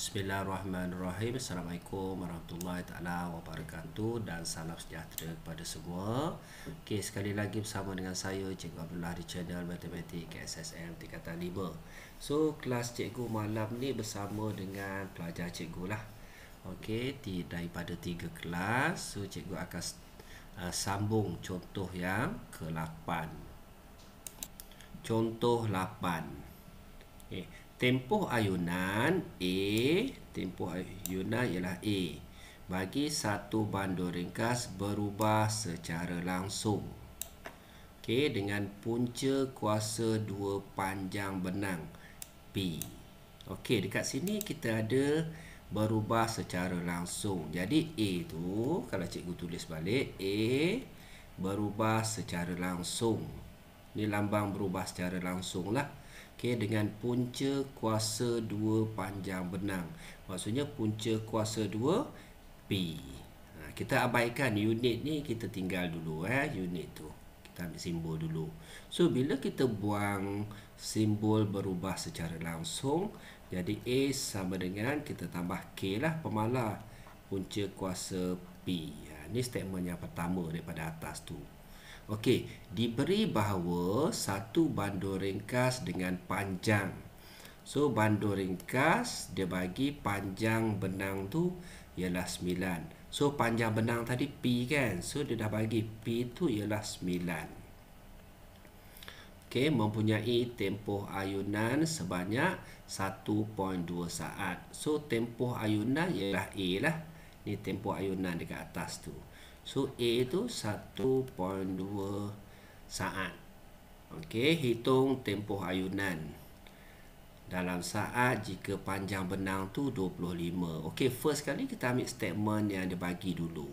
Bismillahirrahmanirrahim Assalamualaikum warahmatullahi taala wabarakatuh dan salam sejahtera kepada semua. Okey sekali lagi bersama dengan saya Cikgu Abdullah di channel Matematik KSSM tingkatan 5. So kelas cikgu malam ni bersama dengan pelajar cikgu lah. Okey di daripada tiga kelas so cikgu akan uh, sambung contoh yang ke-8. Contoh 8. Okey tempoh ayunan A tempoh ayunan ialah A bagi satu bandar ringkas berubah secara langsung okay? dengan punca kuasa dua panjang benang B okey dekat sini kita ada berubah secara langsung jadi A tu kalau cikgu tulis balik A berubah secara langsung Ini lambang berubah secara langsung lah okay, dengan punca kuasa 2 panjang benang. Maksudnya punca kuasa 2 P. Ha, kita abaikan unit ni kita tinggal dulu eh unit tu. Kita ambil simbol dulu. So bila kita buang simbol berubah secara langsung jadi A sama dengan kita tambah K lah pemalah punca kuasa P. Ha, ini statement yang pertama daripada atas tu. Okey, diberi bahawa satu bandul ringkas dengan panjang. So bandul ringkas dia bagi panjang benang tu ialah 9. So panjang benang tadi P kan. So dia dah bagi P tu ialah 9. Okey, mempunyai tempoh ayunan sebanyak 1.2 saat. So tempoh ayunan ialah A lah. Ni tempoh ayunan dekat atas tu. So A itu 1.2 saat. Okey, hitung tempoh ayunan. Dalam saat jika panjang benang tu 25. Okey, first kali kita ambil statement yang dia bagi dulu.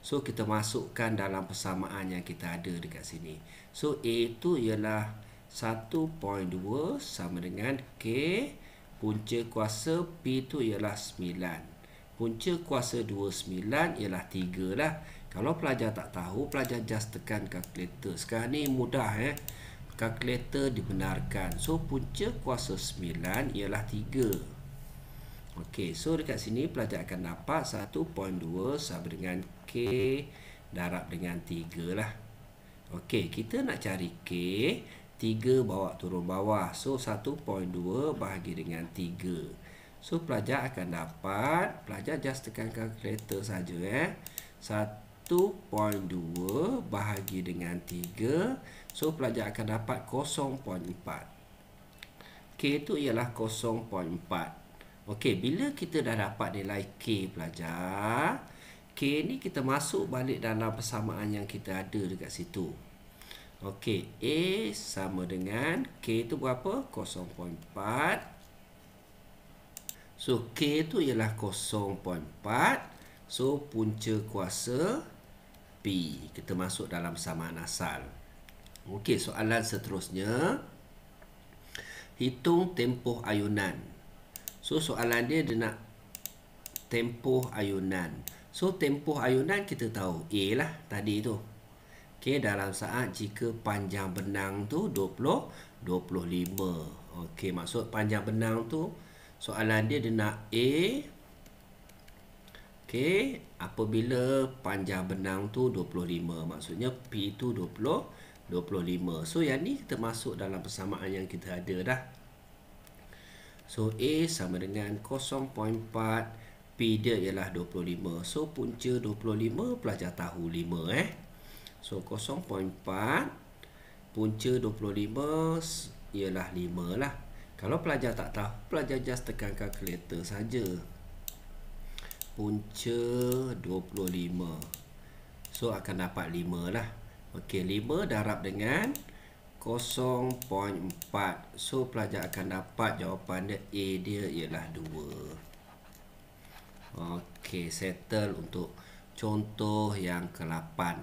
So kita masukkan dalam persamaan yang kita ada dekat sini. So A itu ialah 1.2 sama dengan K punca kuasa P itu ialah 9. Punca kuasa 29 ialah 3 lah. Kalau pelajar tak tahu, pelajar just tekan kalkulator Sekarang ni mudah eh. kalkulator dibenarkan. So punca kuasa 9 ialah 3. Okey, so dekat sini pelajar akan dapat 1.2 sama dengan k darab dengan 3 lah. Okey, kita nak cari k 3 bawa turun bawah. So 1.2 bahagi dengan 3. So pelajar akan dapat, pelajar just tekan kalkulator saja eh. 1.2 bahagi dengan 3 so pelajar akan dapat 0.4 K itu ialah 0.4 Ok, bila kita dah dapat nilai K pelajar K ni kita masuk balik dalam persamaan yang kita ada dekat situ Ok, A sama dengan K itu berapa? 0.4 So, K itu ialah 0.4 So, punca kuasa P Kita masuk dalam samaan asal Okey, soalan seterusnya Hitung tempoh ayunan So, soalan dia dia nak Tempoh ayunan So, tempoh ayunan kita tahu A lah tadi tu Okey, dalam saat jika panjang benang tu 20 25 Okey, maksud panjang benang tu Soalan dia dia nak A Okey, apabila panjang benang tu 25, maksudnya P tu 20, 25. So yang ni kita masuk dalam persamaan yang kita ada dah. So A sama dengan 0.4, P dia ialah 25. So punca 25 pelajar tahu 5 eh. So 0.4 punca 25 ialah 5 lah. Kalau pelajar tak tahu, pelajar just tekan calculator saja punca 25 so akan dapat 5 lah ok 5 darab dengan 0.4 so pelajar akan dapat jawapan dia A dia ialah 2 ok settle untuk contoh yang ke-8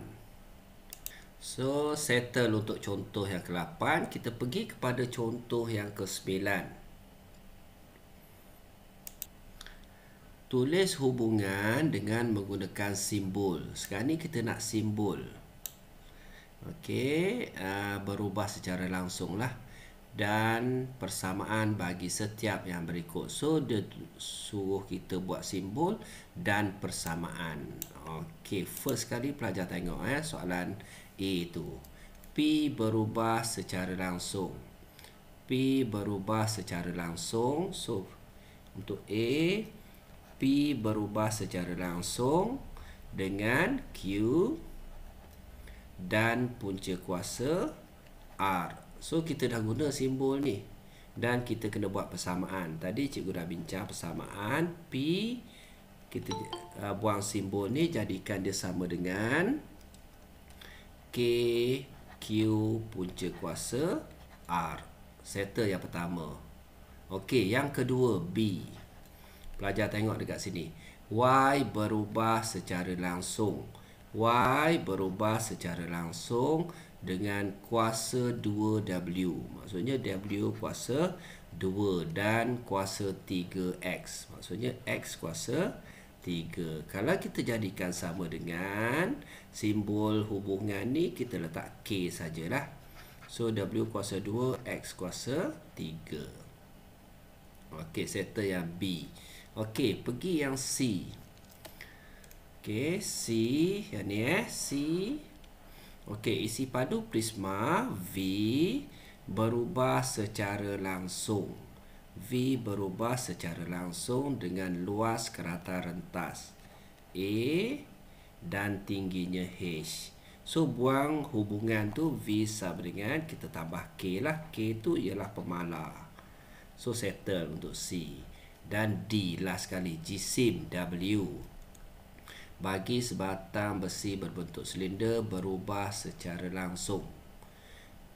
so settle untuk contoh yang ke-8 kita pergi kepada contoh yang ke-9 Tulis hubungan dengan menggunakan simbol. Sekarang ni kita nak simbol. Okey, uh, berubah secara langsung lah. Dan persamaan bagi setiap yang berikut. So, dia suruh kita buat simbol dan persamaan. Okey, first kali pelajar tengok eh, soalan A tu. P berubah secara langsung. P berubah secara langsung. So, untuk A, P berubah secara langsung dengan Q dan punca kuasa R. So kita dah guna simbol ni dan kita kena buat persamaan. Tadi cikgu dah bincang persamaan P kita uh, buang simbol ni jadikan dia sama dengan K Q punca kuasa R. Settle yang pertama. Okey, yang kedua B. Pelajar tengok dekat sini. Y berubah secara langsung. Y berubah secara langsung dengan kuasa 2W. Maksudnya W kuasa 2 dan kuasa 3X. Maksudnya X kuasa 3. Kalau kita jadikan sama dengan simbol hubungan ni, kita letak K sajalah. So, W kuasa 2, X kuasa 3. Okey, settle yang B. Okey, pergi yang C. Okey, C yang ni eh, C. Okey, isi padu prisma V berubah secara langsung. V berubah secara langsung dengan luas kerata rentas A dan tingginya H. So, buang hubungan tu V sama dengan kita tambah K lah. K tu ialah pemalar. So, settle untuk C dan D last sekali jisim W bagi sebatang besi berbentuk silinder berubah secara langsung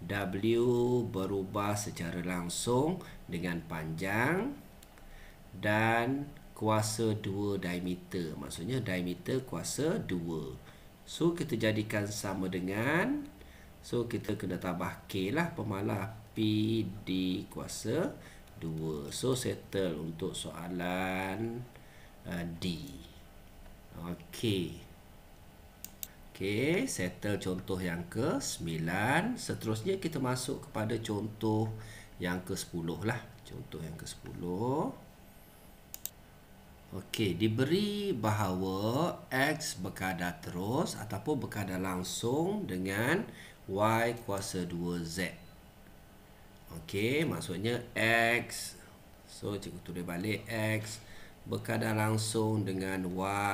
W berubah secara langsung dengan panjang dan kuasa 2 diameter maksudnya diameter kuasa 2 so kita jadikan sama dengan so kita kena tambah K lah pemalah P D kuasa 2 So settle untuk soalan uh, D Ok Ok settle contoh yang ke 9 Seterusnya kita masuk kepada contoh yang ke 10 lah Contoh yang ke 10 Okey, diberi bahawa X berkadar terus ataupun berkadar langsung dengan Y kuasa 2Z. Okey, maksudnya X. So, cikgu tulis balik X berkadar langsung dengan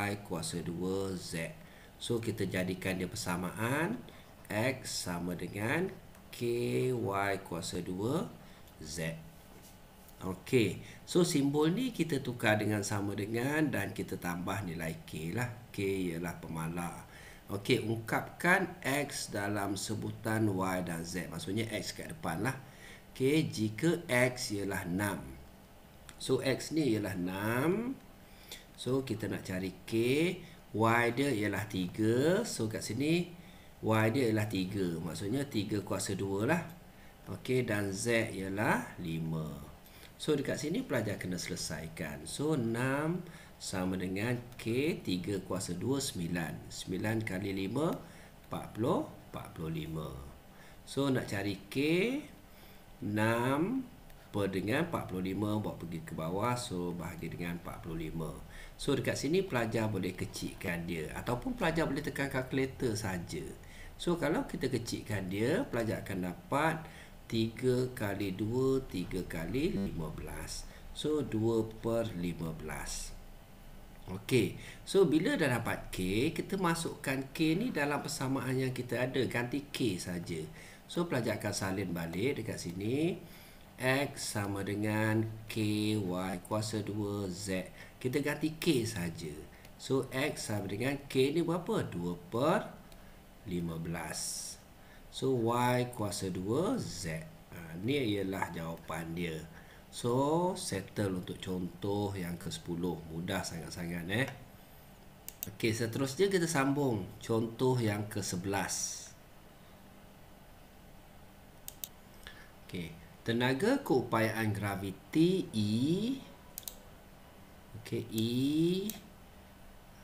Y kuasa 2Z. So, kita jadikan dia persamaan. X sama dengan k y kuasa 2Z. Okey, so simbol ni kita tukar dengan sama dengan dan kita tambah nilai K lah. K ialah pemalar. Okey, ungkapkan X dalam sebutan Y dan Z. Maksudnya X kat depan lah. Okey, jika x ialah 6. So x ni ialah 6. So kita nak cari k, y dia ialah 3. So kat sini y dia ialah 3. Maksudnya 3 kuasa 2 lah. Okey, dan z ialah 5. So dekat sini pelajar kena selesaikan. So 6 sama dengan k 3 kuasa 2 9. 9 kali 5 40 45. So nak cari k 6 per dengan 45 buat pergi ke bawah so bahagi dengan 45 so dekat sini pelajar boleh kecilkan dia ataupun pelajar boleh tekan kalkulator saja. so kalau kita kecilkan dia pelajar akan dapat 3 kali 2 3 kali 15 so 2 per 15 ok so bila dah dapat K kita masukkan K ni dalam persamaan yang kita ada ganti K saja. So pelajar akan salin balik dekat sini X sama dengan KY kuasa 2Z Kita ganti K saja. So X sama dengan K ni berapa? 2 per 15 So Y kuasa 2Z ha, Ni ialah jawapan dia So settle untuk contoh yang ke 10 Mudah sangat-sangat eh Okey, seterusnya kita sambung contoh yang ke-11. Okey, tenaga keupayaan graviti E Okey, E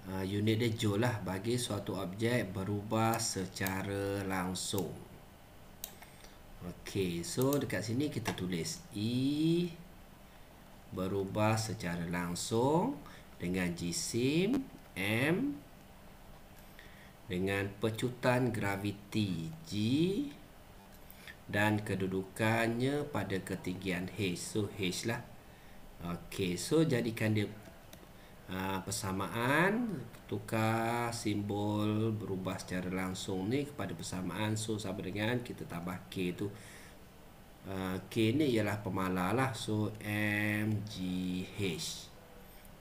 uh, unit dia joule lah bagi suatu objek berubah secara langsung. Okey, so dekat sini kita tulis E berubah secara langsung dengan jisim M dengan pecutan graviti G dan kedudukannya pada ketinggian h so h lah okey so jadikan dia Ha, persamaan tukar simbol berubah secara langsung ni kepada persamaan so sama dengan kita tambah K tu ha, K ni ialah pemalar lah so H.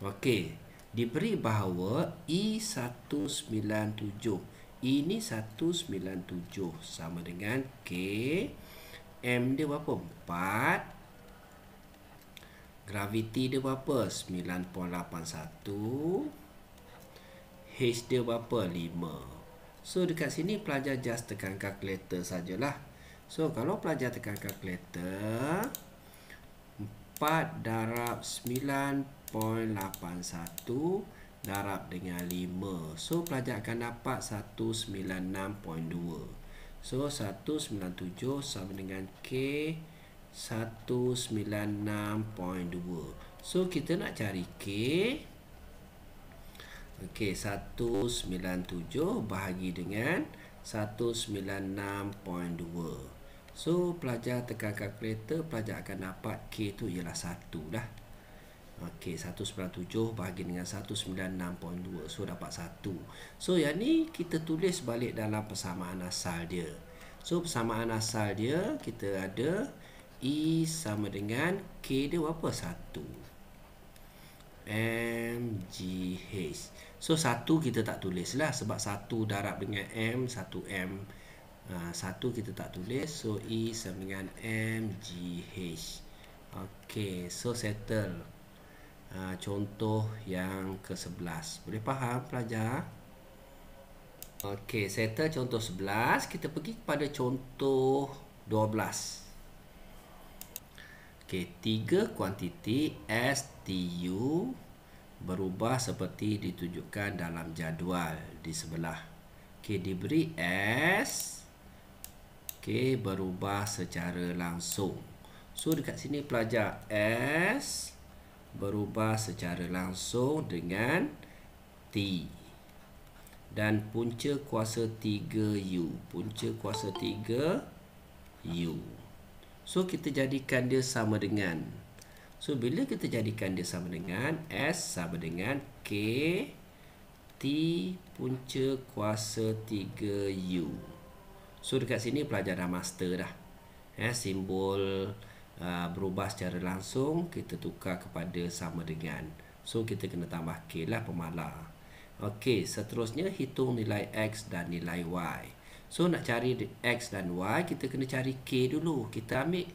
ok diberi bahawa E197 E ni 197 sama dengan K M dia berapa? 4 Graviti dia berapa? 9.81 H dia berapa? 5 So dekat sini pelajar just tekan calculator sajalah So kalau pelajar tekan kalkulator 4 darab 9.81 darab dengan 5 So pelajar akan dapat 196.2 So 197 sama dengan K 196.2 So kita nak cari K Ok 197 bahagi dengan 196.2 So pelajar tekan kalkulator Pelajar akan dapat K tu ialah 1 dah Okey, 197 bahagi dengan 196.2. So, dapat 1. So, yang ni kita tulis balik dalam persamaan asal dia. So, persamaan asal dia kita ada E sama dengan K dia berapa? 1. MGH. So, 1 kita tak tulis lah sebab 1 darab dengan M, 1M. Ha, uh, kita tak tulis. So, E sama dengan MGH. Okey, so settle. Ah, contoh yang ke-11. Boleh faham pelajar? Okey, settle contoh 11, kita pergi kepada contoh 12. Okey, tiga kuantiti S T U berubah seperti ditunjukkan dalam jadual di sebelah. Okey, diberi S Okey, berubah secara langsung. So, dekat sini pelajar S berubah secara langsung dengan T dan punca kuasa 3U punca kuasa 3U so kita jadikan dia sama dengan so bila kita jadikan dia sama dengan S sama dengan K T punca kuasa 3U so dekat sini pelajaran master dah eh, simbol simbol Uh, berubah secara langsung kita tukar kepada sama dengan so kita kena tambah k lah pemalar ok seterusnya hitung nilai x dan nilai y so nak cari x dan y kita kena cari k dulu kita ambil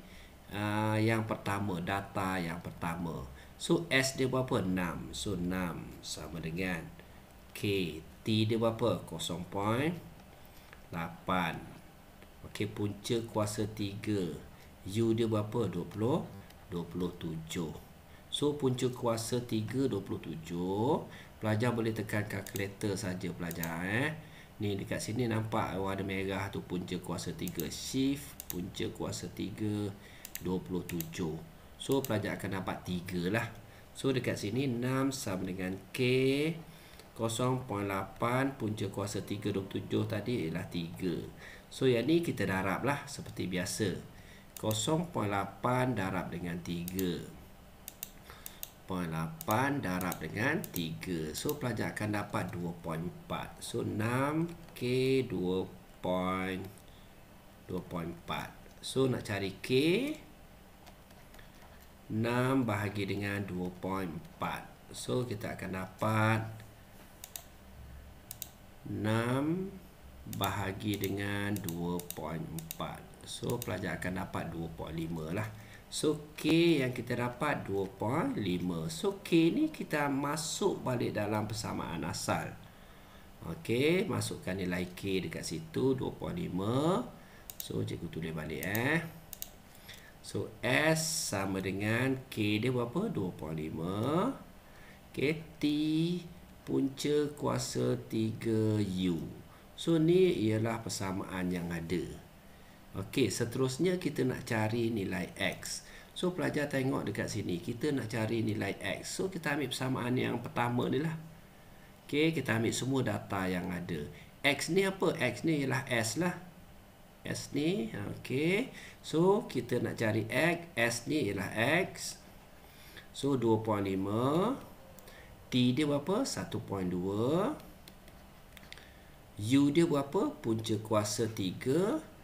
uh, yang pertama data yang pertama so s dia berapa? 6 so 6 sama dengan k t dia berapa? 0.8 ok punca kuasa 3 U dia berapa? 20 27 So punca kuasa 3 27 Pelajar boleh tekan kalkulator saja pelajar eh Ni dekat sini nampak warna merah tu punca kuasa 3 Shift punca kuasa 3 27 So pelajar akan dapat 3 lah So dekat sini 6 sama dengan K 0.8 punca kuasa 3 27 tadi ialah 3 So yang ni kita darab lah seperti biasa 0.8 darab dengan 3 0.8 darab dengan 3 So pelajar akan dapat 2.4 So 6K 2.4 So nak cari K 6 bahagi dengan 2.4 So kita akan dapat 6 bahagi dengan 2.4 So pelajar akan dapat 2.5 lah So K yang kita dapat 2.5 So K ni kita masuk balik dalam persamaan asal Ok masukkan nilai K dekat situ 2.5 So cikgu tulis balik eh So S sama dengan K dia berapa? 2.5 K T punca kuasa 3U So ni ialah persamaan yang ada Okey, seterusnya kita nak cari nilai X. So, pelajar tengok dekat sini. Kita nak cari nilai X. So, kita ambil persamaan yang pertama ni lah. Okey, kita ambil semua data yang ada. X ni apa? X ni ialah S lah. S ni, okey. So, kita nak cari X. S ni ialah X. So, 2.5. T dia berapa? 1.2. U dia berapa? Punca kuasa 3.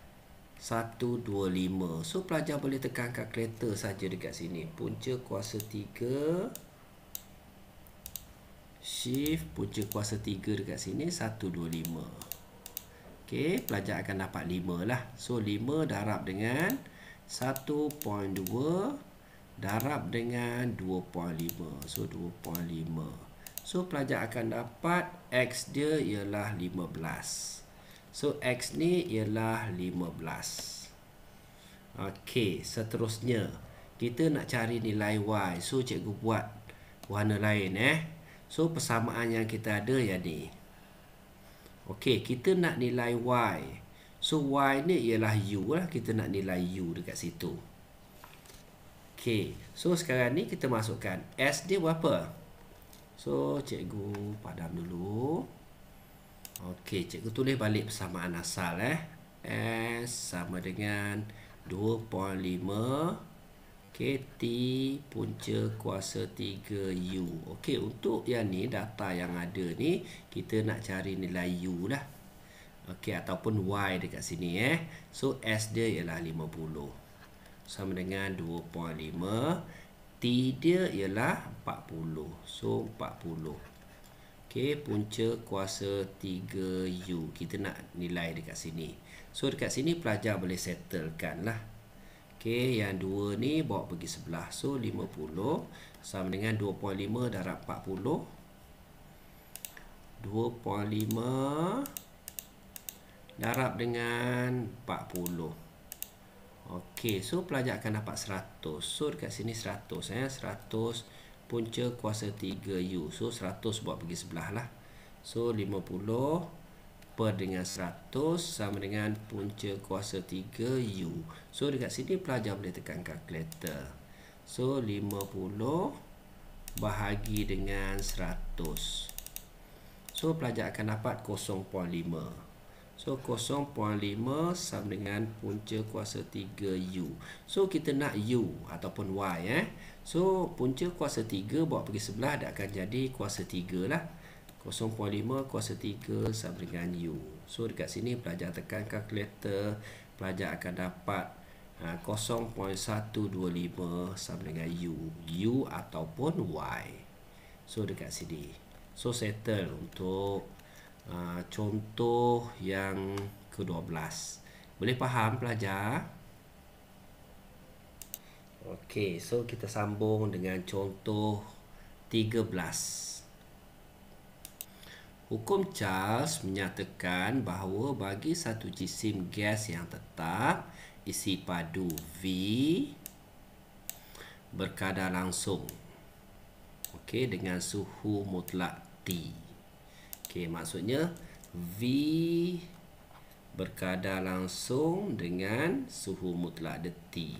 125. So pelajar boleh tekan calculator saja dekat sini. Punca kuasa 3 shift punca kuasa 3 dekat sini 125. Okey, pelajar akan dapat 5 lah. So 5 darab dengan 1.2 darab dengan 2.5. So 2.5. So pelajar akan dapat x dia ialah 15. So x ni ialah 15 Okey, seterusnya Kita nak cari nilai y So cikgu buat warna lain eh So persamaan yang kita ada ya ni Okey, kita nak nilai y So y ni ialah u lah Kita nak nilai u dekat situ Okey, so sekarang ni kita masukkan S dia berapa? So cikgu padam dulu Okey, cikgu tulis balik persamaan asal eh. S sama dengan 2.5 KT punca kuasa 3U. Okey, untuk yang ni data yang ada ni kita nak cari nilai U lah. Okey ataupun Y dekat sini eh. So S dia ialah 50. Sama dengan 2.5 T dia ialah 40 So Okey, punca kuasa 3U. Kita nak nilai dekat sini. So, dekat sini pelajar boleh settlekan lah. Okey, yang dua ni bawa pergi sebelah. So, 50 sama dengan 2.5 darab 40. 2.5 darab 40. Darab dengan 40 Okey so pelajar akan dapat 100 So dekat sini 100 eh? punca kuasa 3U. So 100 buat pergi sebelah lah. So 50 per dengan 100 sama dengan punca kuasa 3U. So dekat sini pelajar boleh tekan kalkulator. So 50 bahagi dengan 100. So pelajar akan dapat 0.5. So 0.5 sama dengan punca kuasa 3U. So kita nak U ataupun Y eh. So punca kuasa 3 bawa pergi sebelah dia akan jadi kuasa 3 lah. 0.5 kuasa 3 sama dengan U. So dekat sini pelajar tekan kalkulator. Pelajar akan dapat 0.125 ha, sama dengan U. U ataupun Y. So dekat sini. So settle untuk Ah, contoh yang ke-12 boleh faham pelajar Okey, so kita sambung dengan contoh 13 Hukum Charles menyatakan bahawa bagi satu jisim gas yang tetap Isi padu V Berkadar langsung Okey, dengan suhu mutlak T Okey, maksudnya V berkadar langsung dengan suhu mutlak the T.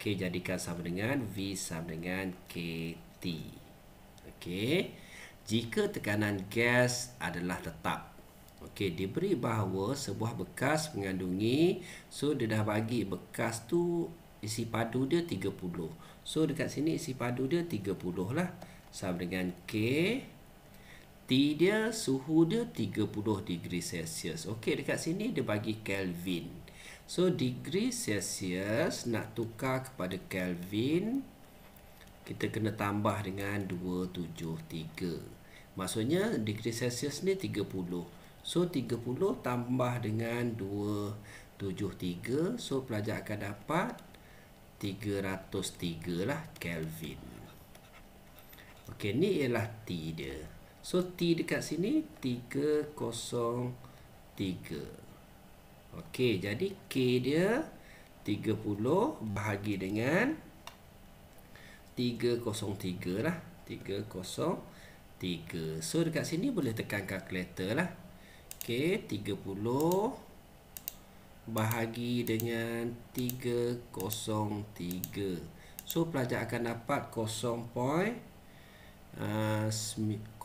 Okey, jadikan sama dengan V sama dengan KT. Okey. Jika tekanan gas adalah tetap. Okey, diberi bahawa sebuah bekas mengandungi so dia dah bagi bekas tu isi padu dia 30. So dekat sini isi padu dia 30 lah sama dengan K T dia suhu dia 30 degree Celsius. Okey dekat sini dia bagi Kelvin. So degree Celsius nak tukar kepada Kelvin kita kena tambah dengan 273. Maksudnya degree Celsius ni 30. So 30 tambah dengan 273 so pelajar akan dapat 303 lah Kelvin. Okey ni ialah T dia. So T dekat sini 303 Ok jadi K dia 30 bahagi dengan 303 lah 303 So dekat sini boleh tekan calculator lah Ok 30 bahagi dengan 303 So pelajar akan dapat 0 uh, 099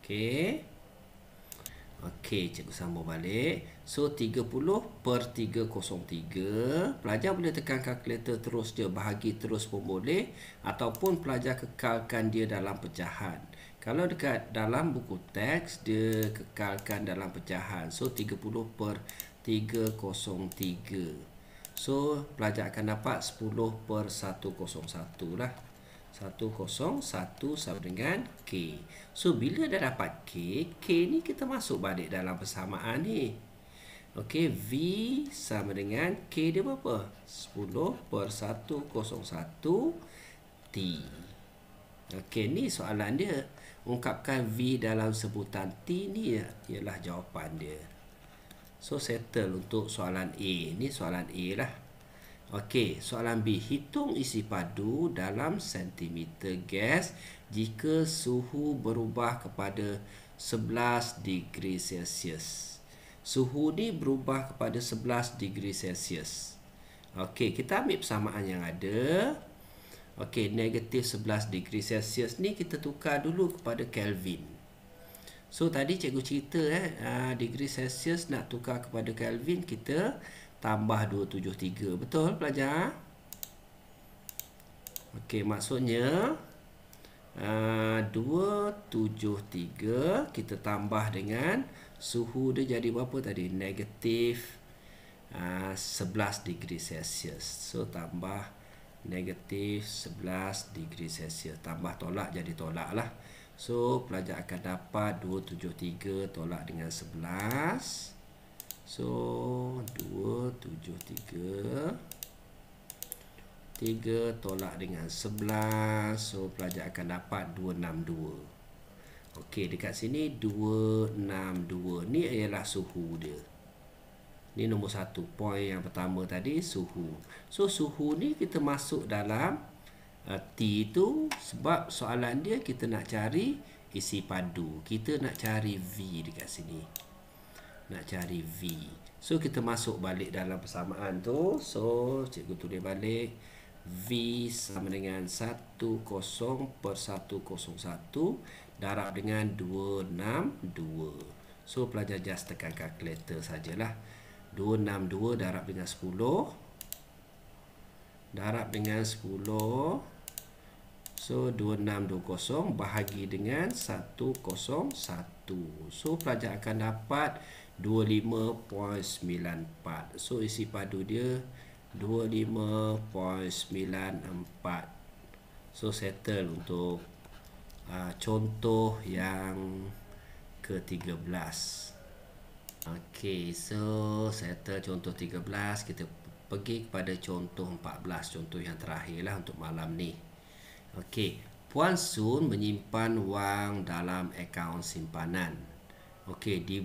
ok ok cikgu sambung balik so 30 per 303 pelajar boleh tekan kalkulator terus je bahagi terus pun boleh ataupun pelajar kekalkan dia dalam pecahan kalau dekat dalam buku teks dia kekalkan dalam pecahan so 30 per 303 So pelajar akan dapat 10 per 101 lah 101 sama dengan K So bila dah dapat K K ni kita masuk balik dalam persamaan ni Ok V sama dengan K dia berapa? 10 per 101 T Ok ni soalan dia Ungkapkan V dalam sebutan T ni ya, Ialah jawapan dia So settle untuk soalan A Ini soalan A lah Okey, soalan B Hitung isi padu dalam sentimeter gas Jika suhu berubah kepada 11 degree Celsius Suhu ni berubah kepada 11 degree Celsius Okey, kita ambil persamaan yang ada Okey, negatif 11 degree Celsius ni kita tukar dulu kepada Kelvin So tadi cikgu cerita eh ah, degree Celsius nak tukar kepada Kelvin kita tambah 273. Betul pelajar? Okey, maksudnya ah, uh, 273 kita tambah dengan suhu dia jadi berapa tadi? Negatif uh, ah, 11 degree Celsius. So tambah negatif 11 degree Celsius. Tambah tolak jadi tolak lah. So pelajar akan dapat 273 tolak dengan 11 So 273 3 tolak dengan 11 So pelajar akan dapat 262 Okey dekat sini 262 Ni ialah suhu dia Ni nombor satu Poin yang pertama tadi suhu So suhu ni kita masuk dalam Ah, T itu sebab soalan dia kita nak cari isi padu. Kita nak cari V dekat sini. Nak cari V. So kita masuk balik dalam persamaan tu. So cikgu tulis balik. V sama dengan 10 per 101 darab dengan 262. So pelajar just tekan calculator sajalah. 262 darab dengan 10. Darab dengan 10. So 2620 bahagi dengan 101 So pelajar akan dapat 25.94 So isi padu dia 25.94 So settle untuk uh, contoh yang ke-13 Okay so settle contoh 13 Kita pergi kepada contoh 14 Contoh yang terakhir lah untuk malam ni Okey, Puan Sun menyimpan wang dalam akaun simpanan. Okey, di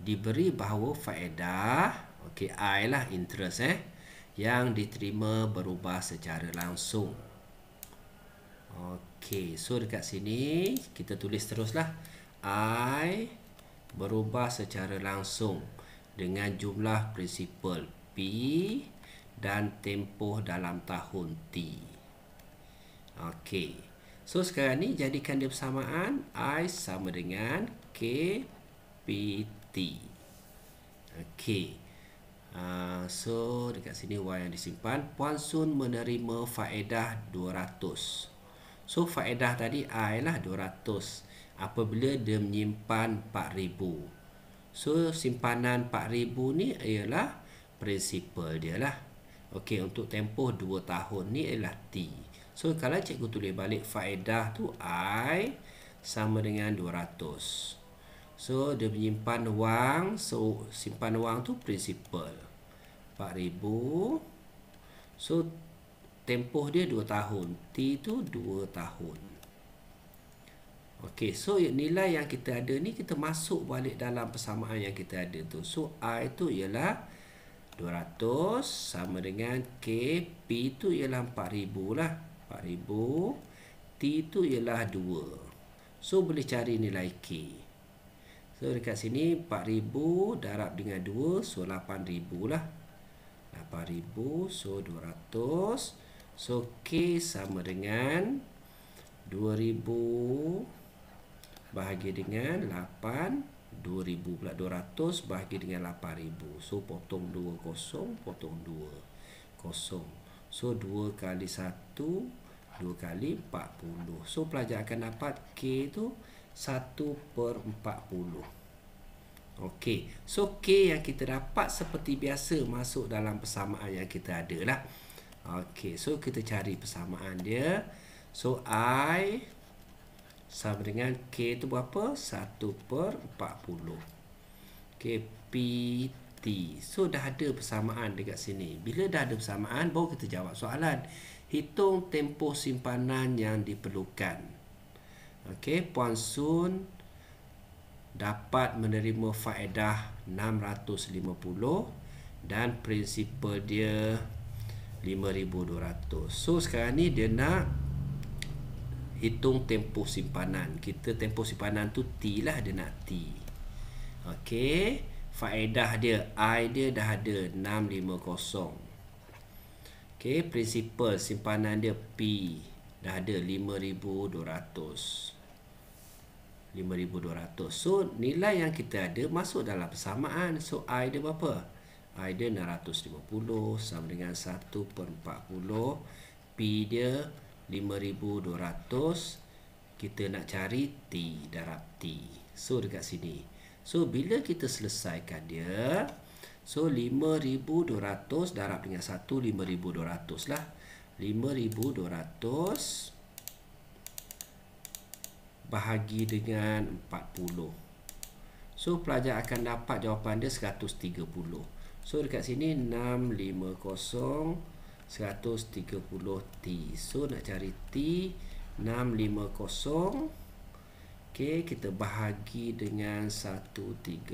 diberi bahawa faedah, okey, I lah interest eh yang diterima berubah secara langsung. Okey, so dekat sini kita tulis teruslah I berubah secara langsung dengan jumlah prinsipal P dan tempoh dalam tahun T. Okey. So sekarang ni jadikan dia persamaan I sama dengan KPT. Okey. Uh, so dekat sini Y yang disimpan Sun menerima faedah 200 So faedah tadi I lah 200 Apabila dia menyimpan 4000 So simpanan 4000 ni ialah Prinsipal dia lah Ok untuk tempoh 2 tahun ni ialah T So kalau cikgu tulis balik faedah tu I sama dengan 200. So dia menyimpan wang, so simpan wang tu principal 4000. So tempoh dia 2 tahun. T tu 2 tahun. Okey, so nilai yang kita ada ni kita masuk balik dalam persamaan yang kita ada tu. So I tu ialah 200 sama dengan K P tu ialah 4000 lah. 4000 T tu ialah 2 So boleh cari nilai K So dekat sini 4000 darab dengan 2 So 8000 lah 8000 so 200 So K sama dengan 2000 Bahagi dengan 8 2000 pula 200 bahagi dengan 8000 So potong 2 kosong Potong 2 kosong So 2 kali 1 2 kali 40 So pelajar akan dapat K tu 1 per 40 Ok So K yang kita dapat seperti biasa Masuk dalam persamaan yang kita ada lah Ok So kita cari persamaan dia So I Sama dengan K tu berapa? 1 per 40 Ok PT So dah ada persamaan dekat sini Bila dah ada persamaan Baru kita jawab soalan hitung tempoh simpanan yang diperlukan. Okey, Puan Sun dapat menerima faedah 650 dan prinsipal dia 5200. So sekarang ni dia nak hitung tempoh simpanan. Kita tempoh simpanan tu T lah dia nak T. Okey, faedah dia I dia dah ada 650. Okey, prinsipal simpanan dia P dah ada 5200. 5200. So nilai yang kita ada masuk dalam persamaan. So I dia berapa? I dia 650 sama dengan 1 per 40 P dia 5200 Kita nak cari T darab T So dekat sini So bila kita selesaikan dia So 5200 darab dengan 1 5200 lah 5200 Bahagi dengan 40 So pelajar akan dapat jawapan dia 130 So dekat sini 650 130 T So nak cari T 650 Okey, kita bahagi dengan 130.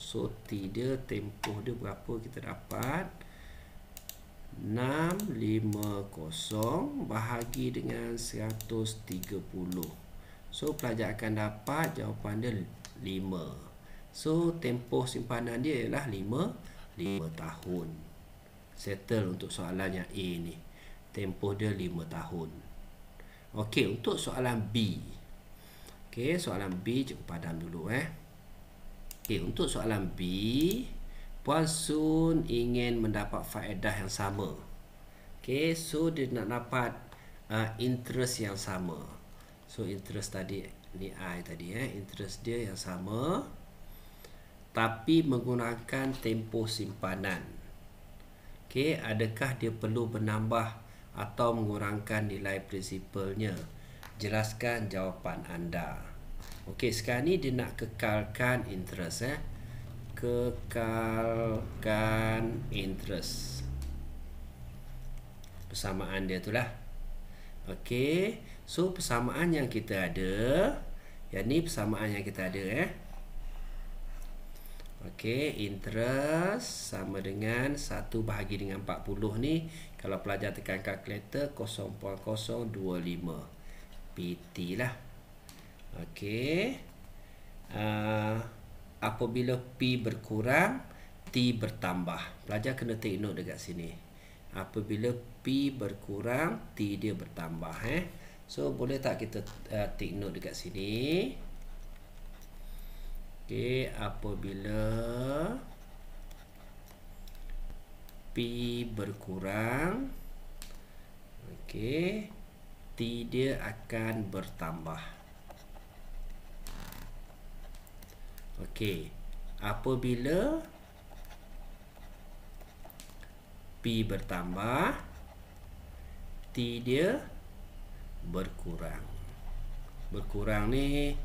So, T dia, tempoh dia berapa kita dapat? 650 bahagi dengan 130. So, pelajar akan dapat jawapan dia 5. So, tempoh simpanan dia ialah 5, 5 tahun. Settle untuk soalan yang A ni. Tempoh dia 5 tahun. Okey, untuk soalan B. Okey, soalan B cukup padam dulu eh. Okey, untuk soalan B, Puan Sun ingin mendapat faedah yang sama. Okey, so dia nak dapat uh, interest yang sama. So interest tadi ni I tadi eh, interest dia yang sama tapi menggunakan tempoh simpanan. Okey, adakah dia perlu menambah atau mengurangkan nilai prinsipalnya? jelaskan jawapan anda Okey, sekarang ni dia nak kekalkan interest eh. Kekalkan interest Persamaan dia tu lah Okey, so persamaan yang kita ada Yang ni persamaan yang kita ada eh. Okey, interest sama dengan 1 bahagi dengan 40 ni Kalau pelajar tekan kalkulator 0.025 PT lah ok uh, ah, apabila P berkurang T bertambah pelajar kena take note dekat sini apabila P berkurang T dia bertambah eh? so boleh tak kita uh, take note dekat sini ok apabila P berkurang Okey, Berarti dia akan bertambah Okey Apabila P bertambah T dia Berkurang Berkurang ni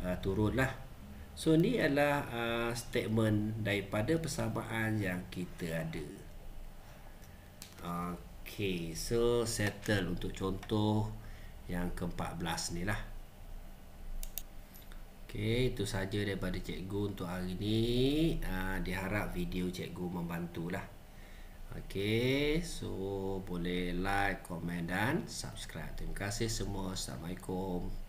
uh, ah, Turun lah So ni adalah uh, statement Daripada persamaan yang kita ada Okey uh, ah, Okay, so settle untuk contoh yang ke-14 ni lah. Okay, itu saja daripada cikgu untuk hari ni. Uh, diharap video cikgu membantulah. Okay, so boleh like, komen dan subscribe. Terima kasih semua. Assalamualaikum.